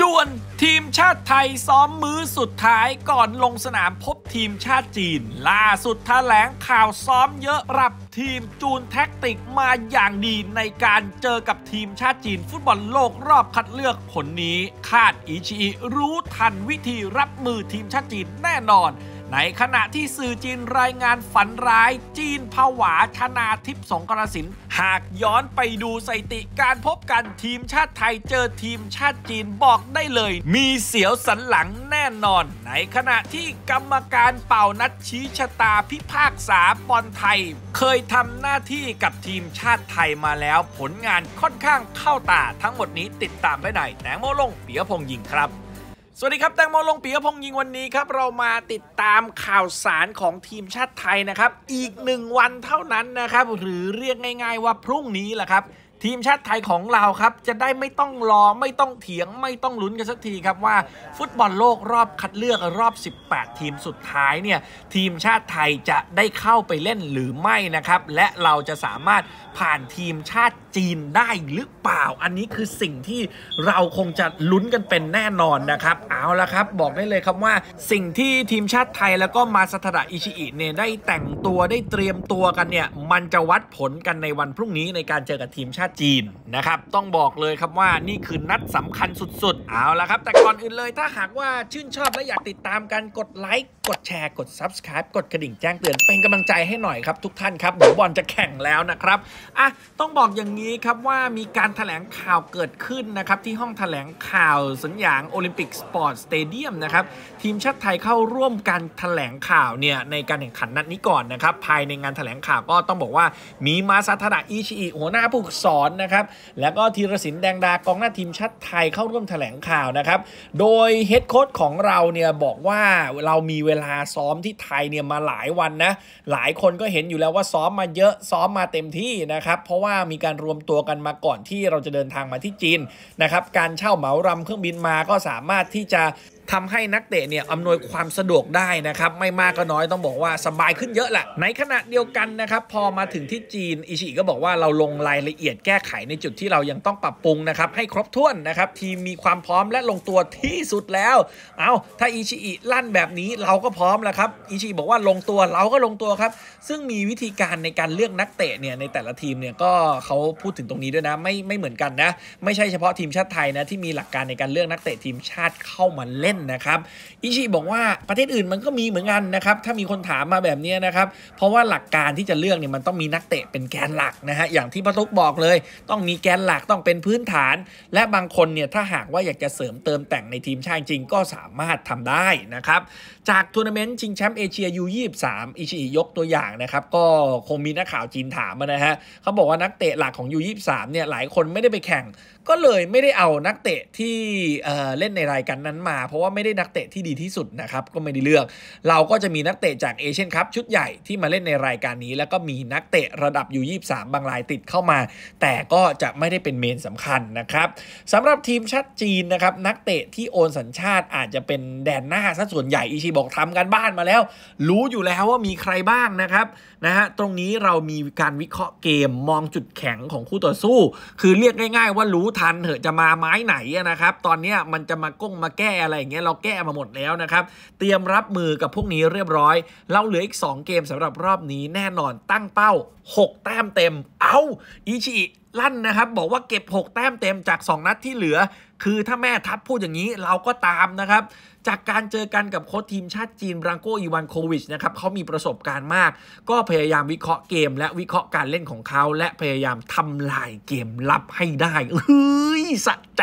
ด่วนทีมชาติไทยซ้อมมื้อสุดท้ายก่อนลงสนามพบทีมชาติจีนล่าสุดแถลงข่าวซ้อมเยอะรับทีมจูนแท็กติกมาอย่างดีในการเจอกับทีมชาติจีน ฟุตบอลโลกรอบคัดเลือกผลนี้คาดอิชิรู้ทันวิธีรับมือทีมชาติจีนแน่นอนในขณะที่สื่อจีนรายงานฝันร้าย จีนผวาชนาทิพย์สงกรสินหากย้อนไปดูสถิติ การพบกันทีมชาติไทยเจอทีมชาติจีนบอกได้เลย มีเสียวสันหลังแน่นอน ในขณะที่กรรมการเป่านัดชี้ชะตา พิพากษาบอลไทย เคยทำหน้าที่กับทีมชาติไทยมาแล้วผลงานค่อนข้างเข้าตาทั้งหมดนี้ติดตามได้ในแหนงโมลง เปียพงยิงครับสวัสดีครับ แตงโมลงปีกพงยิงวันนี้ครับ เรามาติดตามข่าวสารของทีมชาติไทยนะครับ อีกหนึ่งวันเท่านั้นนะครับ หรือเรียกง่าย ๆว่าพรุ่งนี้แหละครับ ทีมชาติไทยของเราครับ จะได้ไม่ต้องรอ ไม่ต้องเถียง ไม่ต้องลุ้นกันสักทีครับว่า ฟุตบอลโลกรอบคัดเลือกรอบ 18 ทีมสุดท้ายเนี่ย ทีมชาติไทยจะได้เข้าไปเล่นหรือไม่นะครับ และเราจะสามารถผ่านทีมชาติจีนได้หรือเปล่า อันนี้คือสิ่งที่เราคงจะลุ้นกันเป็นแน่นอนนะครับเอาละครับบอกได้เลยครับว่าสิ่งที่ทีมชาติไทยแล้วก็มาสถาอิชิอิเนี่ยได้แต่งตัวได้เตรียมตัวกันเนี่ยมันจะวัดผลกันในวันพรุ่งนี้ในการเจอกับทีมชาติจีนนะครับต้องบอกเลยครับว่านี่คือนัดสำคัญสุดๆเอาละครับ แต่ก่อนอื่นเลยถ้าหากว่าชื่นชอบและอยากติดตามกันกดไลค์กดแชร์กด subscribe กดกระดิ่งแจ้งเตือนเป็นกำลังใจให้หน่อยครับทุกท่านครับเดี๋ยวบอลจะแข่งแล้วนะครับอ่ะต้องบอกอย่างนี้ี้ครับว่ามีการถแถลงข่าวเกิดขึ้นนะครับที่ห้องถแถลงข่าวสัญญาณโอลิมปิกสปอร์ตสเตเดียมนะครับทีมชาติไทยเข้าร่วมการถแถลงข่าวเนี่ยในการแข่งขันนัดนี้ก่อนนะครับภายในงานถแถลงข่าวก็ต้องบอกว่า มีมาซาทาดะอิชิอิหัวหน้าผู้ฝึกสอนนะครับแล้วก็ธีรศิลป์แดงดากองหน้าทีมชาติไทยเข้าร่วมถแถลงข่าวนะครับโดยเฮดโค้ชของเราเนี่ยบอกว่าเรามีเวลาซ้อมที่ไทยเนี่ยมาหลายวันนะหลายคนก็เห็นอยู่แล้วว่าซ้อมมาเยอะซ้อมมาเต็มที่นะครับเพราะว่ามีการรวมมตัวกันมาก่อนที่เราจะเดินทางมาที่จีนนะครับการเช่าเหมารำเครื่องบินมาก็สามารถที่จะทำให้นักเตะเนี่ยอำนวยความสะดวกได้นะครับไม่มากก็น้อยต้องบอกว่าสบายขึ้นเยอะแหละ ในขณะเดียวกันนะครับ พอมาถึงที่จีนอิชิก็บอกว่าเราลงรายละเอียดแก้ไขในจุดที่เรายังต้องปรับปรุงนะครับให้ครบถ้วนนะครับทีมมีความพร้อมและลงตัวที่สุดแล้ว เอาถ้าอิชิอิลั่นแบบนี้เราก็พร้อมแล้วครับอิชิบอกว่าลงตัวเราก็ลงตัวครับ ซึ่งมีวิธีการในการเลือกนักเตะเนี่ยในแต่ละทีมเนี่ยก็เขาพูดถึงตรงนี้ด้วยนะ ไม่ไม่เหมือนกันนะไม่ใช่เฉพาะทีมชาติไทยนะที่มีหลักการในการเลือกนักเตะทีมชาติเข้ามาเล่นนนะครับอิชิบอกว่าประเทศอื่นมันก็มีเหมือนกันนะครับถ้ามีคนถามมาแบบนี้นะครับเพราะว่าหลักการที่จะเลือกเนี่ยมันต้องมีนักเตะเป็นแกนหลักนะฮะอย่างที่พระทุกบอกเลยต้องมีแกนหลักต้องเป็นพื้นฐาน และบางคนเนี่ยถ้าหากว่าอยากจะเสริมเติมแต่งในทีมชาติจริงก็สามารถทำได้นะครับจากทัวร์นาเมนต์ชิงแชมป์เอเชียยู23อิชิยกตัวอย่างนะครับก็คงมีนักข่าวจีนถามนะฮะเขาบอกว่านักเตะหลักของยู23เนี่ยหลายคนไม่ได้ไปแข่งก็เลยไม่ได้เอานักเตะที่เล่นในรายการนั้นมา เพราะว่าว่าไม่ได้นักเตะที่ดีที่สุดนะครับก็ไม่ได้เลือก เราก็จะมีนักเตะจากเอเชียนคัพชุดใหญ่ที่มาเล่นในรายการนี้ แล้วก็มีนักเตะระดับยูยีส3บางรายติดเข้ามา แต่ก็จะไม่ได้เป็นเมนสำคัญนะครับสำหรับทีมชาติจีนนะครับนักเตะที่โอนสัญชาติอาจจะเป็นแดนหน้าซะส่วนใหญ่อิชิบอกทำกันบ้านมาแล้ว รู้อยู่แล้วว่ามีใครบ้างนะครับนะฮะตรงนี้เรามีการวิเคราะห์เกม มองจุดแข็งของคู่ต่อสู้ คือเรียกง่ายๆ ว่ารู้ทันเถอะจะมาไม้ไหนนะครับตอนนี้มันจะมาก้งมาแก้อะไรอย่างเงี้ยี้ยเราแก้มาหมดแล้วนะครับ เตรียมรับมือกับพวกนี้เรียบร้อย เราเหลืออีก 2 เกมสำหรับรอบนี้แน่นอนตั้งเป้า 6 แต้มเต็ม เอา้าอิชิลั่นนะครับ บอกว่าเก็บ 6 แต้มเต็มจาก 2 นัดที่เหลือ คือถ้าแม่ทัพพูดอย่างนี้เราก็ตามนะครับ จากการเจอกันกับโค้ชทีมชาติจีนรังโกอีวานโควิชนะครับเขามีประสบการณ์มาก ก็พยายามวิเคราะห์เกม และวิเคราะห์การเล่นของเขาและพยายามทำลายเกมลับให้ได้เฮ้ยสะใจ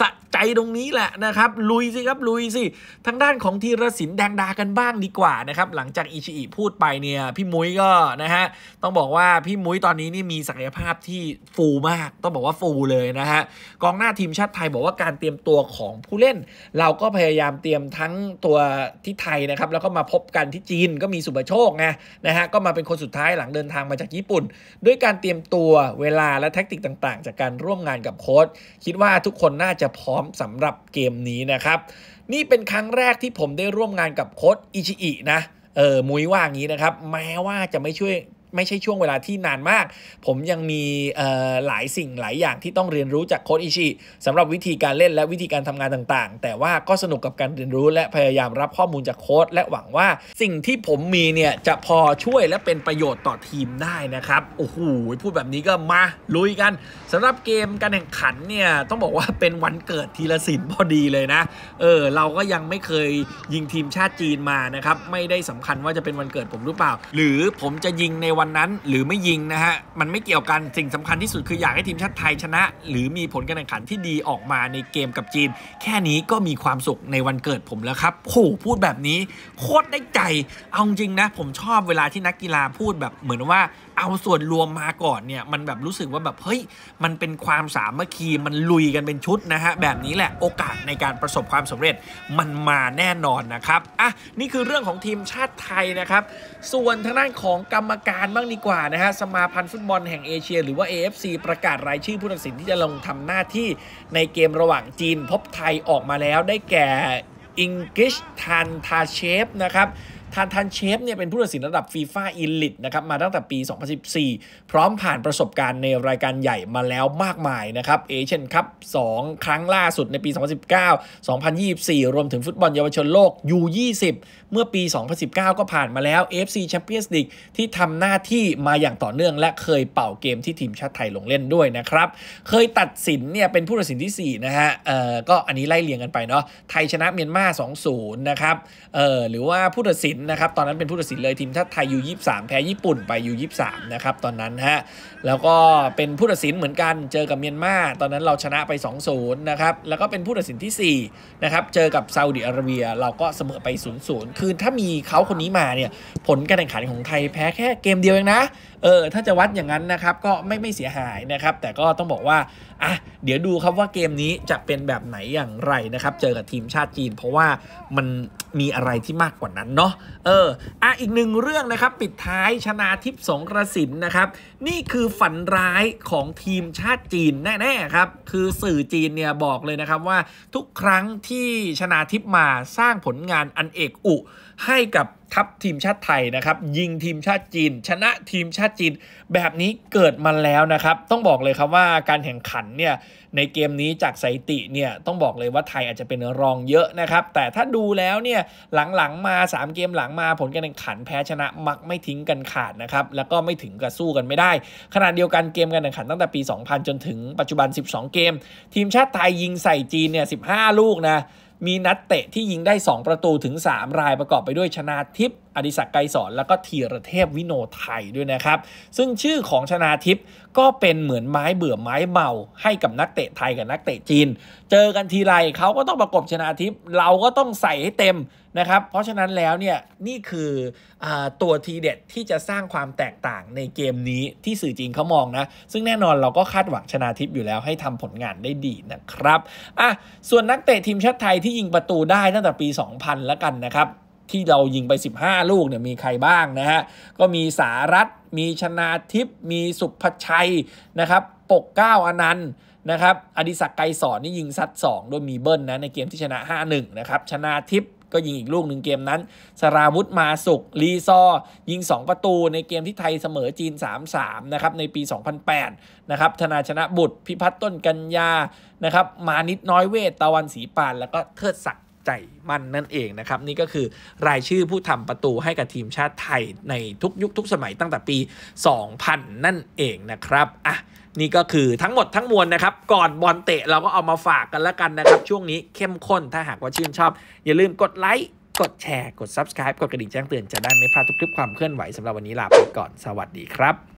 สะ ใจตรงนี้แหละนะครับ ลุย สิครับ ลุย สิทางด้านของทีรศินแดงดากันบ้างดีกว่า นะครับ หลังจากอิชิอิพูดไปเนี่ยพี่ มุ้ยก็นะฮะต้องบอกว่า พี่ มุ้ยตอนนี้ นี่มีศักยภาพที่ฟูมาก ต้องบอกว่าฟูเลยนะฮะกองหน้าทีมชาติไทยบอกว่าการเตรียมตัวของผู้เล่น เราก็พยายามเตรียมทั้งตัวที่ไทยนะครับแล้วก็มาพบกันที่จีนก็มีสุบโชคไงนะฮะก็มาเป็นคนสุดท้ายหลังเดินทางมาจากญี่ปุ่น ด้วยการเตรียมตัวเวลาและแท็กติกต่างๆ จากการร่วมงานกับโค้ชคิดว่าทุกคนน่าจะพร้อมสำหรับเกมนี้นะครับ นี่เป็นครั้งแรกที่ผมได้ร่วมงานกับโค้ดอิชิอินะ เออ มุยว่างี้ นะ ครับ แม้ว่าจะไม่ช่วยไม่ใช่ช่วงเวลาที่นานมาก ผมยังมีหลายสิ่งหลายอย่างที่ต้องเรียนรู้จากโค้ชอิชิสำหรับวิธีการเล่นและวิธีการทำงานต่าง ๆ แต่ว่าก็สนุกกับการเรียนรู้และพยายามรับข้อมูลจากโค้ชและหวังว่า สิ่งที่ผมมีเนี่ยจะพอช่วยและเป็นประโยชน์ต่อทีมได้นะครับ โอ้โหพูดแบบนี้ก็มาลุยกันสำหรับเกมการแข่งขันเนี่ยต้องบอกว่าเป็นวันเกิดทีละสินพอดีเลยนะเออเราก็ยังไม่เคยยิงทีมชาติจีนมานะครับไม่ได้สำคัญว่าจะเป็นวันเกิดผมหรือเปล่าหรือผมจะยิงในวันนั้นหรือไม่ยิงนะฮะ มันไม่เกี่ยวกันสิ่งสำคัญที่สุดคืออยากให้ทีมชาติไทยชนะ หรือมีผลการแข่งขันที่ดีออกมาในเกมกับจีนแค่นี้ก็มีความสุขในวันเกิดผมแล้วครับโหพูดแบบนี้โคตรได้ใจเอาจริงนะผมชอบเวลาที่นักกีฬาพูดแบบเหมือนว่าเอาส่วนรวมมาก่อนเนี่ยมันแบบรู้สึกว่าแบบเฮ้ยมันเป็นความสามัคคีมันลุยกันเป็นชุดนะฮะแบบนี้แหละโอกาสในการประสบความสำเร็จมันมาแน่นอนนะครับอ่ะนี่คือเรื่องของทีมชาติไทยนะครับ ส่วนทางด้านของกรรมการบ้างดีกว่านะฮะ สมาพันธ์ฟุตบอลแห่งเอเชียหรือว่า AFC ประกาศรายชื่อผู้ตัดสินที่จะลงทำหน้าที่ในเกมระหว่างจีนพบไทยออกมาแล้วได้แก่อิงกิชทันทาเชฟนะครับทานทานเชฟเนี่ยเป็นผู้ตัดสินระดับฟีฟ่าอีลิตนะครับมาตั้งแต่ปี 2014 พร้อมผ่านประสบการณ์ในรายการใหญ่มาแล้วมากมายนะครับเอเชียนคัพ2ครั้งล่าสุดในปี 2019 2024 รวมถึงฟุตบอลเยาวชนโลก U20 เมื่อปี 2019 ก็ผ่านมาแล้ว FC Champions League ที่ทำหน้าที่มาอย่างต่อเนื่อง และเคยเป่าเกมที่ทีมชาติไทยลงเล่นด้วยนะครับ เคยตัดสินเนี่ยเป็นผู้ตัดสินที่4นะฮะ เออก็อันนี้ไล่เรียงกันไปเนาะ ไทยชนะเมียนมา 2-0 นะครับ เออหรือว่าผู้ตัดสินนะครับตอนนั้นเป็นผู้ตัดสินเลยทีมชาติไทยยูยี่สามแพ้ญี่ปุ่น ไปยูยี่สามนะครับตอนนั้นฮะแล้วก็เป็นผู้ตัดสินเหมือนกันเจอกับเมียนมาตอนนั้นเราชนะไป2ูนย์นะครับแล้วก็เป็นผู้ตัดสินที่4นะครับเจอกับซาอุดิอาระเบีย เราก็เสมอไป0์คือถ้ามีเขาคนนี้มาเนี่ยผลการแข่งขันของไทยแพ้แค่เกมเดียวเองนะเออถ้าจะวัดอย่างนั้นนะครับก็ไม่ไม่เสียหายนะครับแต่ก็ต้องบอกว่าอ่ะเดี๋ยวดูครับว่าเกมนี้จะเป็นแบบไหนอย่างไรนะครับ เจอกับทีมชาติจีน เพราะว่ามันมีอะไรที่มากกว่านั้นเนาะเออ อ่ะ อีกหนึ่งเรื่องนะครับ ปิดท้ายชนาทิพย์สงกระสินนะครับนี่คือฝันร้ายของทีมชาติจีนแน่ๆครับคือสื่อจีนเนี่ยบอกเลยนะครับว่าทุกครั้งที่ชนาทิพมาสร้างผลงานอันเอกอุให้กับทัพทีมชาติไทยนะครับยิงทีมชาติจีน ชนะทีมชาติจีนแบบนี้เกิดมาแล้วนะครับ ต้องบอกเลยครับว่าการแข่งขันเนี่ย ในเกมนี้จากสถิติเนี่ย ต้องบอกเลยว่าไทยอาจจะเป็นรองเยอะนะครับแต่ถ้าดูแล้วเนี่ยหลังๆมา3เกมหลังมาผลการแข่งขันแพ้ชนะมักไม่ทิ้งกันขาดนะครับแล้วก็ไม่ถึงกับสู้กันไม่ได้ได้ขณะเดียวกันเกมการแข่งขัน ตั้งแต่ปี 2000 จนถึงปัจจุบัน 12 เกม ทีมชาติไทยยิงใส่จีนเนี่ย15 ลูกนะมีนัดเตะที่ยิงได้ 2 ประตูถึง 3 รายประกอบไปด้วยชนาทิพย์อดิศักดิ์ไกรสอนแล้วก็ธีรเทพวิโนไทยด้วยนะครับ ซึ่งชื่อของชนาทิพย์ก็เป็นเหมือนไม้เบื่อไม้เมาให้กับนักเตะไทยกับนักเตะจีน เจอกันทีไรเขาก็ต้องประกบชนาทิพย์เราก็ต้องใส่ให้เต็มนะครับ เพราะฉะนั้นแล้วเนี่ยนี่คืออตัวทีเด็ดที่จะสร้างความแตกต่างในเกมนี้ที่สื่อจีนเขามองนะ ซึ่งแน่นอนเราก็คาดหวังชนาทิพย์อยู่แล้วให้ทำผลงานได้ดีนะครับอ่ะส่วนนักเตะทีมชาติไทยที่ยิงประตูได้ตั้งแต่ปี 2000 แล้วกันนะครับที่เรายิงไป 15 ลูกเนี่ยมีใครบ้างนะฮะก็มีสารัตมีชนาทิพย์มีสุภชัยนะครับปกเก้าอนันต์นะครับอดิศักดิ์ไกรสอนนี่ยิงซัด2ด้วยมีเบิ้ลนะในเกมที่ชนะ 5-1นะครับชนาทิพย์ก็ยิงอีกลูกหนึ่งเกมนั้น สราวุธมาสุกลีซอ ยิง 2 ประตู ในเกมที่ไทยเสมอจีน 3-3นะครับในปี 2008นะครับธนาชนะบุตร พิพัฒน์ต้นกัญญานะครับมานิดน้อยเวทตะวันสีปานแล้วก็เทิดศักดิใจมั่นนั่นเองนะครับ นี่ก็คือรายชื่อผู้ทำประตูให้กับทีมชาติไทยในทุกยุคทุกสมัยตั้งแต่ปี 2000 นั่นเองนะครับ อ่ะ นี่ก็คือทั้งหมดทั้งมวลนะครับ ก่อนบอลเตะเราก็เอามาฝากกันละกันนะครับ ช่วงนี้ เข้มข้นถ้าหากว่าชื่นชอบ อย่าลืมกดไลค์ กดแชร์กด subscribe กดกระดิ่งแจ้งเตือน จะได้ไม่พลาดทุกคลิปความเคลื่อนไหวสำหรับวันนี้ลาไปก่อนสวัสดีครับ